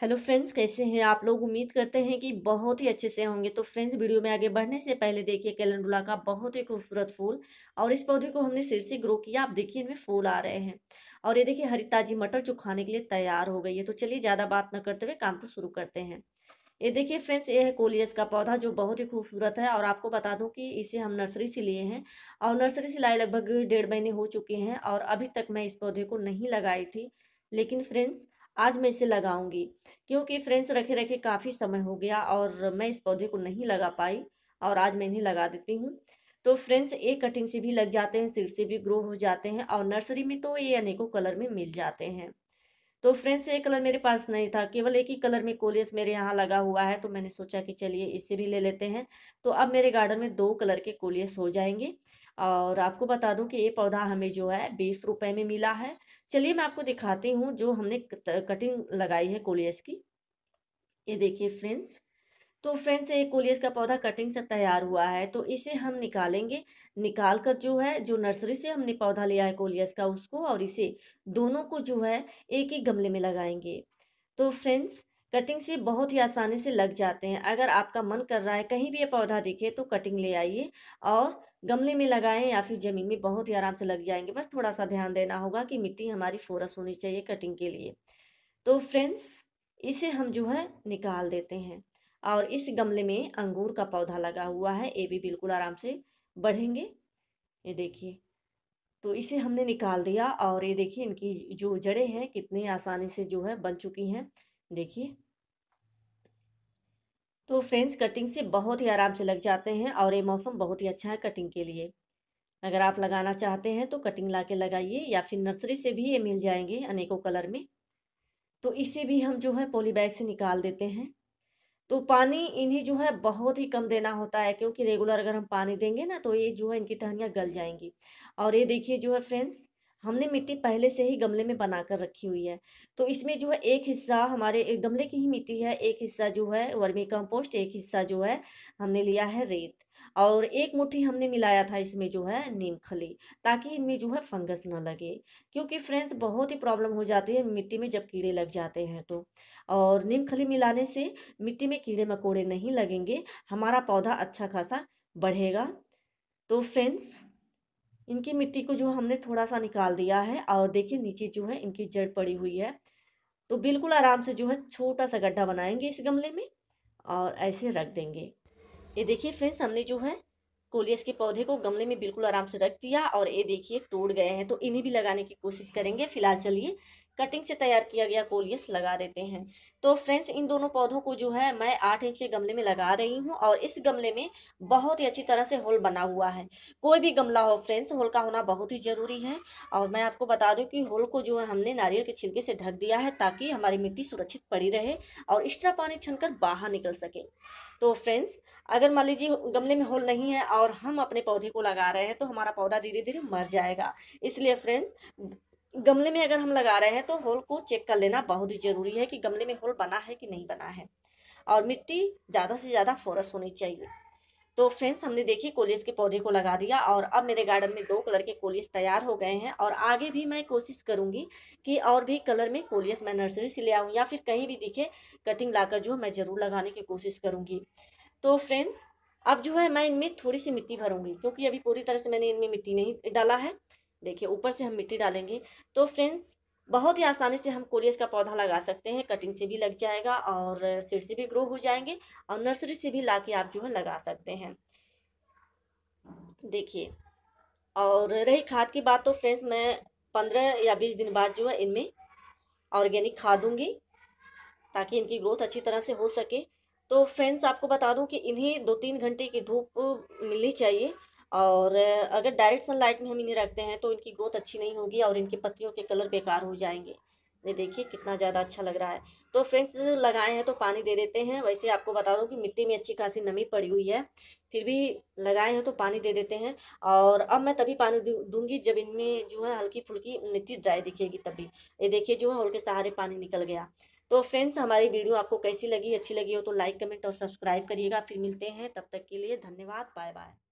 hello friends कैसे हैं आप लोग उम्मीद करते हैं कि बहुत ही अच्छे से होंगे तो फ्रेंड्स वीडियो में आगे बढ़ने से पहले देखिए कैलेंडुला का बहुत ही खूबसूरत फूल और इस पौधे को हमने सिर से ग्रो किया आप देखिए इनमें फूल आ रहे हैं और ये देखिए हरी ताजी मटर जो खाने के लिए तैयार हो गई है तो चलिए ज़्यादा बात न करते हुए काम को शुरू करते हैं ये देखिए फ्रेंड्स ये है कोलियस का पौधा जो बहुत ही खूबसूरत है और आपको बता दूँ कि इसे हम नर्सरी से लिए हैं और नर्सरी से लाए लगभग डेढ़ महीने हो चुके हैं और अभी तक मैं इस पौधे को नहीं लगाई थी लेकिन फ्रेंड्स आज मैं इसे लगाऊंगी क्योंकि फ्रेंड्स रखे रखे काफ़ी समय हो गया और मैं इस पौधे को नहीं लगा पाई और आज मैं इन्हें लगा देती हूँ तो फ्रेंड्स एक कटिंग से भी लग जाते हैं सीड से भी ग्रो हो जाते हैं और नर्सरी में तो ये अनेकों कलर में मिल जाते हैं तो फ्रेंड्स ये कलर मेरे पास नहीं था केवल एक ही कलर में कोलियस मेरे यहाँ लगा हुआ है तो मैंने सोचा कि चलिए इसे भी ले लेते हैं तो अब मेरे गार्डन में दो कलर के कोलियस हो जाएंगे और आपको बता दूं कि ये पौधा हमें जो है बीस रुपए में मिला है चलिए मैं आपको दिखाती हूँ जो हमने कटिंग लगाई है कोलियस की ये देखिए फ्रेंड्स तो फ्रेंड्स ये कोलियस का पौधा कटिंग से तैयार हुआ है तो इसे हम निकालेंगे निकाल कर जो है जो नर्सरी से हमने पौधा लिया है कोलियस का उसको और इसे दोनों को जो है एक ही गमले में लगाएंगे तो फ्रेंड्स कटिंग से बहुत ही आसानी से लग जाते हैं अगर आपका मन कर रहा है कहीं भी ये पौधा दिखे तो कटिंग ले आइए और गमले में लगाएं या फिर ज़मीन में बहुत ही आराम से लग जाएंगे बस थोड़ा सा ध्यान देना होगा कि मिट्टी हमारी फोरस होनी चाहिए कटिंग के लिए तो फ्रेंड्स इसे हम जो है निकाल देते हैं और इस गमले में अंगूर का पौधा लगा हुआ है ये भी बिल्कुल आराम से बढ़ेंगे ये देखिए तो इसे हमने निकाल दिया और ये देखिए इनकी जो जड़ें हैं कितनी आसानी से जो है बन चुकी हैं देखिए तो फ्रेंड्स कटिंग से बहुत ही आराम से लग जाते हैं और ये मौसम बहुत ही अच्छा है कटिंग के लिए अगर आप लगाना चाहते हैं तो कटिंग ला लगाइए या फिर नर्सरी से भी ये मिल जाएंगे अनेकों कलर में तो इसे भी हम जो है पॉलीबैग बैग से निकाल देते हैं तो पानी इन्हें जो है बहुत ही कम देना होता है क्योंकि रेगुलर अगर हम पानी देंगे ना तो ये जो है इनकी टहनियाँ गल जाएंगी और ये देखिए जो है फ्रेंड्स हमने मिट्टी पहले से ही गमले में बना कर रखी हुई है तो इसमें जो है एक हिस्सा हमारे एक गमले की ही मिट्टी है एक हिस्सा जो है वर्मी कंपोस्ट एक हिस्सा जो है हमने लिया है रेत और एक मुट्ठी हमने मिलाया था इसमें जो है नीम खली ताकि इनमें जो है फंगस ना लगे क्योंकि फ्रेंड्स बहुत ही प्रॉब्लम हो जाती है मिट्टी में जब कीड़े लग जाते हैं तो और नीम खली मिलाने से मिट्टी में कीड़े मकोड़े नहीं लगेंगे हमारा पौधा अच्छा खासा बढ़ेगा तो फ्रेंड्स इनकी मिट्टी को जो हमने थोड़ा सा निकाल दिया है और देखिए नीचे जो है इनकी जड़ पड़ी हुई है तो बिल्कुल आराम से जो है छोटा सा गड्ढा बनाएंगे इस गमले में और ऐसे रख देंगे ये देखिए फ्रेंड्स हमने जो है कोलियस के पौधे को गमले में बिल्कुल आराम से रख दिया और ये देखिए टूट गए हैं तो इन्हें भी लगाने की कोशिश करेंगे फिलहाल चलिए कटिंग से तैयार किया गया कोलियस लगा देते हैं तो फ्रेंड्स इन दोनों पौधों को जो है मैं आठ इंच के गमले में लगा रही हूँ और इस गमले में बहुत ही अच्छी तरह से होल बना हुआ है कोई भी गमला हो फ्रेंड्स होल का होना बहुत ही ज़रूरी है और मैं आपको बता दूँ कि होल को जो है हमने नारियल के छिलके से ढक दिया है ताकि हमारी मिट्टी सुरक्षित पड़ी रहे और एक्स्ट्रा पानी छन बाहर निकल सके तो फ्रेंड्स अगर मान लीजिए गमले में होल नहीं है और हम अपने पौधे को लगा रहे हैं तो हमारा पौधा धीरे धीरे मर जाएगा इसलिए फ्रेंड्स गमले में अगर हम लगा रहे हैं तो होल को चेक कर लेना बहुत ही ज़रूरी है कि गमले में होल बना है कि नहीं बना है और मिट्टी ज़्यादा से ज़्यादा फोरस होनी चाहिए तो फ्रेंड्स हमने देखिए कोलियस के पौधे को लगा दिया और अब मेरे गार्डन में दो कलर के कोलियस तैयार हो गए हैं और आगे भी मैं कोशिश करूंगी कि और भी कलर में कोलियस मैं नर्सरी से ले आऊँ या फिर कहीं भी दिखे कटिंग लाकर जो मैं ज़रूर लगाने की कोशिश करूँगी तो फ्रेंड्स अब जो है मैं इनमें थोड़ी सी मिट्टी भरूंगी क्योंकि अभी पूरी तरह से मैंने इनमें मिट्टी नहीं डाला है देखिए ऊपर से हम मिट्टी डालेंगे तो फ्रेंड्स बहुत ही आसानी से हम कोरियस का पौधा लगा सकते हैं कटिंग से भी लग जाएगा और सीड से भी ग्रो हो जाएंगे और नर्सरी से भी ला के आप जो है लगा सकते हैं देखिए और रही खाद की बात तो फ्रेंड्स मैं पंद्रह या बीस दिन बाद जो है इनमें ऑर्गेनिक खाद दूंगी ताकि इनकी ग्रोथ अच्छी तरह से हो सके तो फ्रेंड्स आपको बता दूं कि इन्हें दो तीन घंटे की धूप मिलनी चाहिए और अगर डायरेक्ट सनलाइट में हम इन्हें रखते हैं तो इनकी ग्रोथ अच्छी नहीं होगी और इनके पत्तियों के कलर बेकार हो जाएंगे ये देखिए कितना ज़्यादा अच्छा लग रहा है तो फ्रेंड्स लगाए हैं तो पानी दे देते हैं वैसे आपको बता दूँ कि मिट्टी में अच्छी खासी नमी पड़ी हुई है फिर भी लगाए हैं तो पानी दे देते हैं और अब मैं तभी पानी दूंगी जब इनमें जो है हल्की फुल्की मिट्टी ड्राई दिखेगी तभी ये देखिए जो है हल्के सहारे पानी निकल गया तो फ्रेंड्स हमारी वीडियो आपको कैसी लगी अच्छी लगी हो तो लाइक कमेंट और सब्सक्राइब करिएगा फिर मिलते हैं तब तक के लिए धन्यवाद बाय बाय